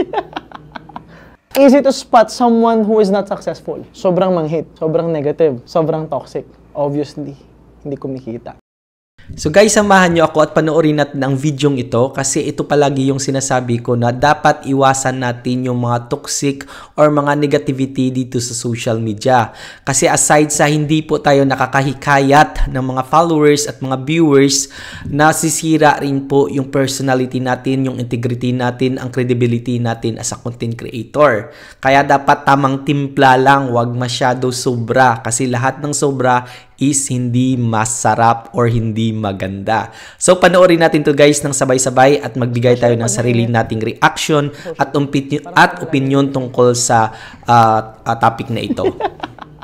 Easy to spot someone who is not successful. Sobrang manghit, sobrang negative, sobrang toxic. Obviously, hindi kumikita. So guys, samahan nyo ako at panoorin natin ang videong ito kasi ito palagi yung sinasabi ko na dapat iwasan natin yung mga toxic or mga negativity dito sa social media. Kasi aside sa hindi po tayo nakakahikayat ng mga followers at mga viewers, nasisira rin po yung personality natin, yung integrity natin, ang credibility natin as a content creator. Kaya dapat tamang timpla lang, wag masyado sobra kasi lahat ng sobra is hindi masarap or hindi maganda. So panoorin natin to guys ng sabay-sabay at magbigay tayo ng sarili nating reaction at, opinion, at opinion tungkol sa uh, uh, topic na ito.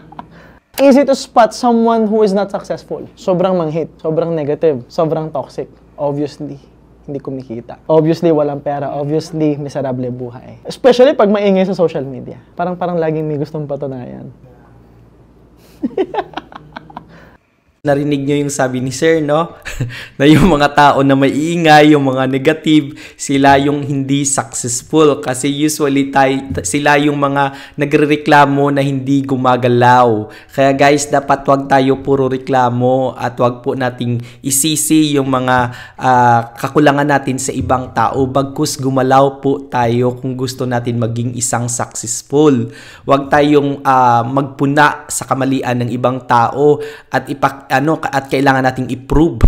Easy to spot someone who is not successful. Sobrang manghit, sobrang negative, sobrang toxic. Obviously, hindi kumikita. Obviously, walang pera. Obviously, miserable buhay. Especially pag maingay sa social media. Parang parang laging may gustong patunayan. narinig nyo yung sabi ni Sir, no? na yung mga tao na maiingay, yung mga negative, sila yung hindi successful. Kasi usually tayo, sila yung mga nagrereklamo na hindi gumagalaw. Kaya guys, dapat wag tayo puro reklamo at wag po nating isisi yung mga uh, kakulangan natin sa ibang tao. Bagkus gumalaw po tayo kung gusto natin maging isang successful. Wag tayong uh, magpuna sa kamalian ng ibang tao at ipak ano at kailangan nating i-prove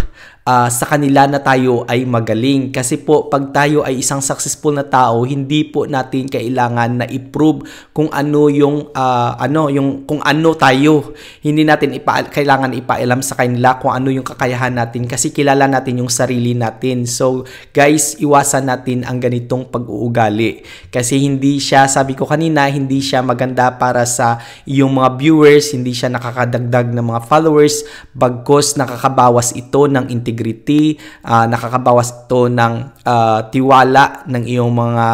uh, sa kanila na tayo ay magaling. Kasi po, pag tayo ay isang successful na tao, hindi po natin kailangan na i-prove kung ano yung uh, ano yung kung ano tayo. Hindi natin ipa kailangan ipaalam sa kanila kung ano yung kakayahan natin kasi kilala natin yung sarili natin. So, guys, iwasan natin ang ganitong pag-uugali kasi hindi siya sabi ko kanina, hindi siya maganda para sa iyong mga viewers, hindi siya nakakadagdag ng mga followers bagkos nakakabawas ito ng integridad integrity, uh, nakakabawas ito ng uh, tiwala ng iyong mga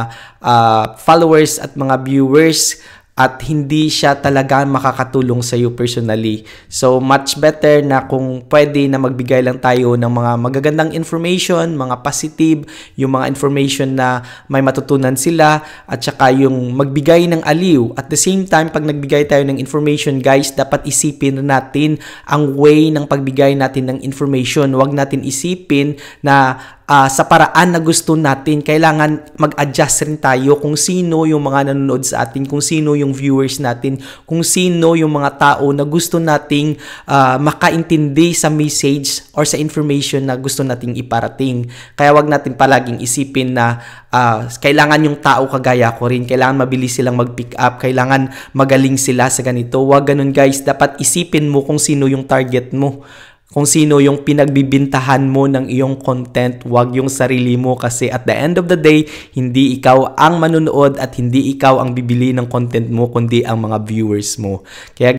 uh, followers at mga viewers at hindi siya talaga makakatulong sa you personally. So much better na kung pwede na magbigay lang tayo ng mga magagandang information, mga positive, yung mga information na may matutunan sila at saka yung magbigay ng aliw. At the same time, pag nagbigay tayo ng information, guys, dapat isipin natin ang way ng pagbigay natin ng information. Huwag natin isipin na uh, sa paraan na gusto natin, kailangan mag-adjust rin tayo kung sino yung mga nanonood sa atin, kung sino yung viewers natin, kung sino yung mga tao na gusto nating uh, makaintindi sa message or sa information na gusto nating iparating. Kaya wag natin palaging isipin na uh, kailangan yung tao kagaya ko rin, kailangan mabilis silang mag-pick up, kailangan magaling sila sa ganito. Wag ganun guys, dapat isipin mo kung sino yung target mo kung sino yung pinagbibintahan mo ng iyong content, wag yung sarili mo kasi at the end of the day, hindi ikaw ang manunood at hindi ikaw ang bibili ng content mo kundi ang mga viewers mo. Kaya